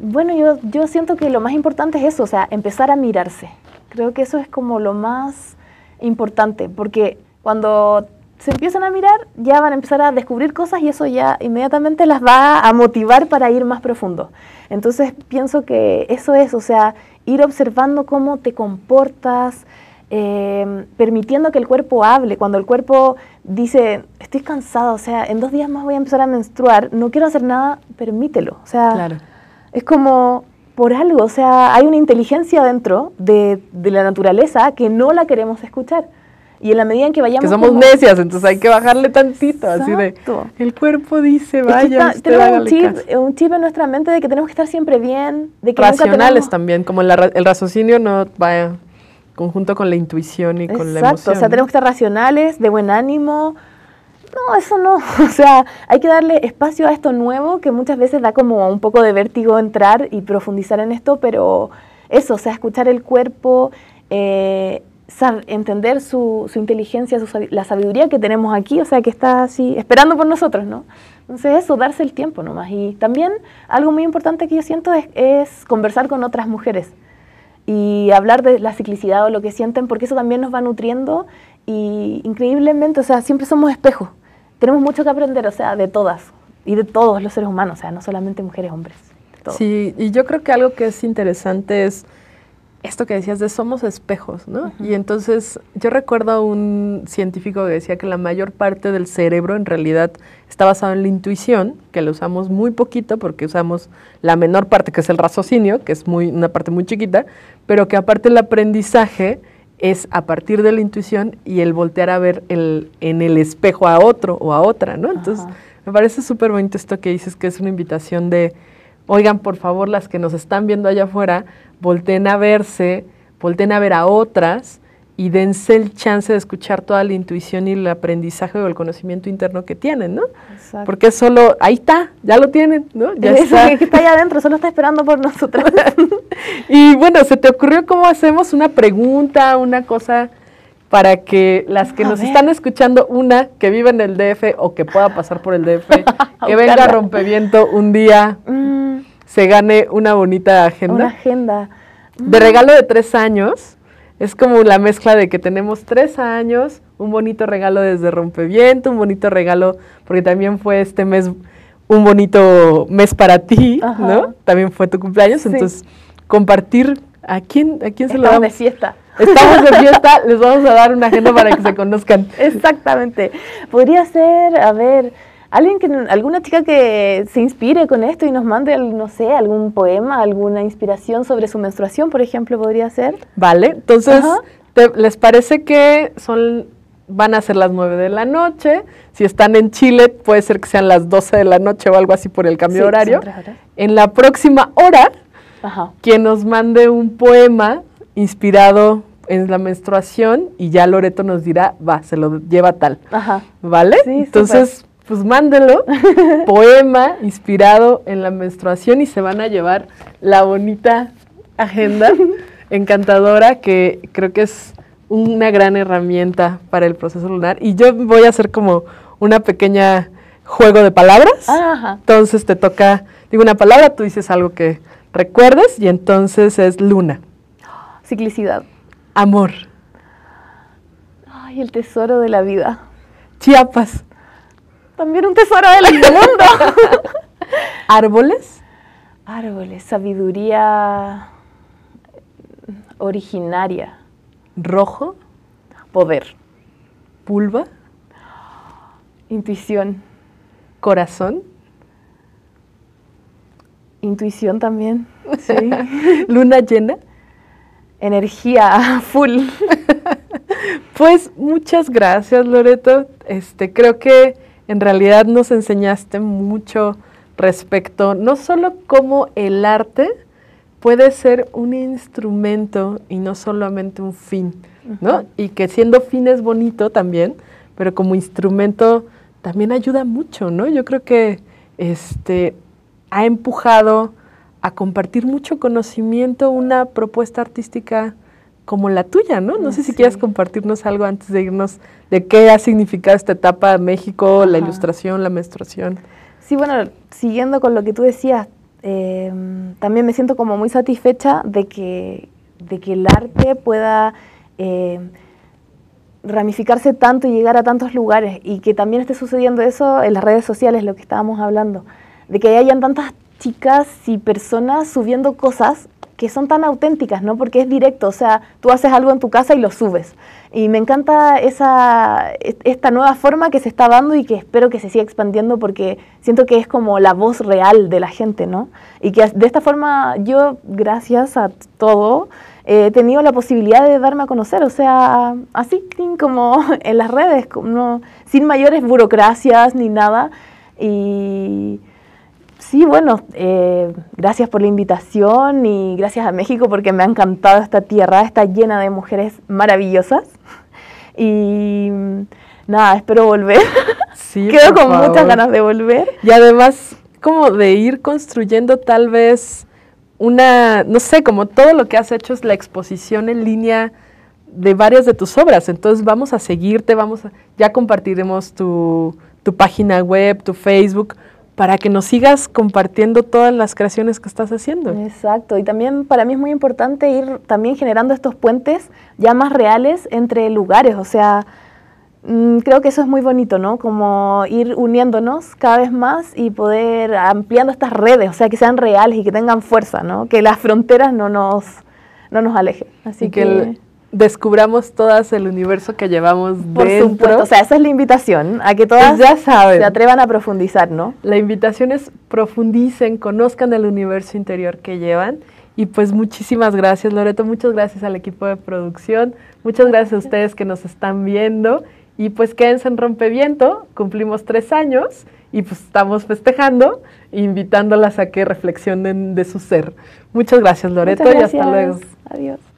bueno, yo, yo siento que lo más importante es eso, o sea, empezar a mirarse. Creo que eso es como lo más importante, porque cuando se empiezan a mirar, ya van a empezar a descubrir cosas y eso ya inmediatamente las va a motivar para ir más profundo. Entonces pienso que eso es, o sea, ir observando cómo te comportas, em, permitiendo que el cuerpo hable. Cuando el cuerpo dice, estoy cansado, o sea, en dos días más voy a empezar a menstruar, no quiero hacer nada, permítelo. sea, claro es como por algo, o sea, hay una inteligencia dentro de, la naturaleza que no la queremos escuchar. Y en la medida en que vayamos... Que somos necias, entonces hay que bajarle tantito, así de... El cuerpo dice, vaya, es que usted, tenemos un chip, un chip, en nuestra mente de que tenemos que estar siempre bien, de que Racionales también, como el, raciocinio no vaya conjunto con la intuición y con la emoción. Exacto, o sea, tenemos que estar racionales, de buen ánimo, no, eso no. O sea, hay que darle espacio a esto nuevo que muchas veces da como un poco de vértigo entrar y profundizar en esto, pero eso, o sea, escuchar el cuerpo, eh, entender su, inteligencia, su, la sabiduría que tenemos aquí, o sea, que está así esperando por nosotros, ¿no? Entonces eso, darse el tiempo nomás. Y también algo muy importante que yo siento es conversar con otras mujeres y hablar de la ciclicidad o lo que sienten, porque eso también nos va nutriendo y increíblemente, o sea, siempre somos espejos. Tenemos mucho que aprender, o sea, de todas y de todos los seres humanos, o sea, no solamente mujeres, hombres. Sí, y yo creo que algo que es interesante es esto que decías de somos espejos, ¿no? Y entonces yo recuerdo a un científico que decía que la mayor parte del cerebro en realidad está basado en la intuición, que lo usamos muy poquito porque usamos la menor parte que es el raciocinio, que es muy una parte muy chiquita, pero que aparte el aprendizaje es a partir de la intuición y el voltear a ver el, en el espejo a otro o a otra, ¿no? Entonces, me parece súper bonito esto que dices, que es una invitación de, oigan, por favor, las que nos están viendo allá afuera, volteen a verse, volteen a ver a otras y dense el chance de escuchar toda la intuición y el aprendizaje o el conocimiento interno que tienen, ¿no? Porque solo, ahí está, ya lo tienen, ¿no? Ya está. Que está allá adentro, solo está esperando por nosotros. y bueno, ¿se te ocurrió cómo hacemos una pregunta, una cosa para que las que nos están escuchando, una que viva en el DF o que pueda pasar por el DF, que venga rompeviento un día, mm. se gane una bonita agenda? Una agenda. De mm. regalo de tres años es como la mezcla de que tenemos tres años, un bonito regalo desde Rompeviento, un bonito regalo, porque también fue este mes un bonito mes para ti, ¿no? También fue tu cumpleaños, entonces compartir a quién, a quién se Estamos lo damos. de fiesta. Estamos de fiesta, les vamos a dar una agenda para que se conozcan. Exactamente. Podría ser, a ver, alguien que, alguna chica que se inspire con esto y nos mande, no sé, algún poema, alguna inspiración sobre su menstruación, por ejemplo, podría ser. Vale, entonces, ¿les parece que son, van a ser las nueve de la noche? Si están en Chile, puede ser que sean las 12 de la noche o algo así por el cambio de horario. En la próxima hora, quien nos mande un poema inspirado en la menstruación y ya Loreto nos dirá, va, se lo lleva tal. Ajá. ¿Vale? Entonces pues mándenlo, poema inspirado en la menstruación y se van a llevar la bonita agenda encantadora que creo que es una gran herramienta para el proceso lunar. Y yo voy a hacer como una pequeña juego de palabras. Ah, entonces te toca, digo una palabra, tú dices algo que recuerdes y entonces es luna. Ciclicidad. Amor. Ay, el tesoro de la vida. Chiapas también un tesoro del mundo. ¿Árboles? Árboles, sabiduría originaria. ¿Rojo? Poder. ¿Pulva? Intuición. ¿Corazón? Intuición también. Sí. ¿Luna llena? Energía full. pues muchas gracias, Loreto. Este, creo que en realidad nos enseñaste mucho respecto no solo cómo el arte puede ser un instrumento y no solamente un fin, ¿no? Y que siendo fin es bonito también, pero como instrumento también ayuda mucho, ¿no? Yo creo que este ha empujado a compartir mucho conocimiento una propuesta artística como la tuya, ¿no? No sé si ah, quieras compartirnos algo antes de irnos de qué ha significado esta etapa de México, la ilustración, la menstruación. Sí, bueno, siguiendo con lo que tú decías, em, también me siento como muy satisfecha de que, de que el arte pueda em, ramificarse tanto y llegar a tantos lugares y que también esté sucediendo eso en las redes sociales, lo que estábamos hablando, de que hayan tantas chicas y personas subiendo cosas que son tan auténticas, ¿no? Porque es directo, o sea, tú haces algo en tu casa y lo subes. Y me encanta esa, esta nueva forma que se está dando y que espero que se siga expandiendo porque siento que es como la voz real de la gente, ¿no? Y que de esta forma yo, gracias a todo, he tenido la posibilidad de darme a conocer, o sea, así como en las redes, como, sin mayores burocracias ni nada. Y Sí, bueno, eh, gracias por la invitación y gracias a México porque me ha encantado esta tierra, está llena de mujeres maravillosas. Y nada, espero volver. Quedo con muchas ganas de volver. Y además, como de ir construyendo tal vez una, no sé, como todo lo que has hecho es la exposición en línea de varias de tus obras. Entonces vamos a seguirte, vamos a, ya compartiremos tu página web, tu Facebook, para que nos sigas compartiendo todas las creaciones que estás haciendo. Exacto, y también para mí es muy importante ir también generando estos puentes ya más reales entre lugares, o sea, mm, creo que eso es muy bonito, ¿no? Como ir uniéndonos cada vez más y poder ampliando estas redes, o sea, que sean reales y que tengan fuerza, ¿no? Que las fronteras no nos, no nos alejen. Así que, descubramos todas el universo que llevamos Por dentro. supuesto, o sea, esa es la invitación, a que todas pues ya saben. se atrevan a profundizar, ¿no? La invitación es profundicen, conozcan el universo interior que llevan. Y pues muchísimas gracias, Loreto, muchas gracias al equipo de producción, muchas gracias a ustedes que nos están viendo. Y pues quédense en Rompeviento, cumplimos tres años y pues estamos festejando, invitándolas a que reflexionen de su ser. Muchas gracias, Loreto, y hasta luego. Adiós.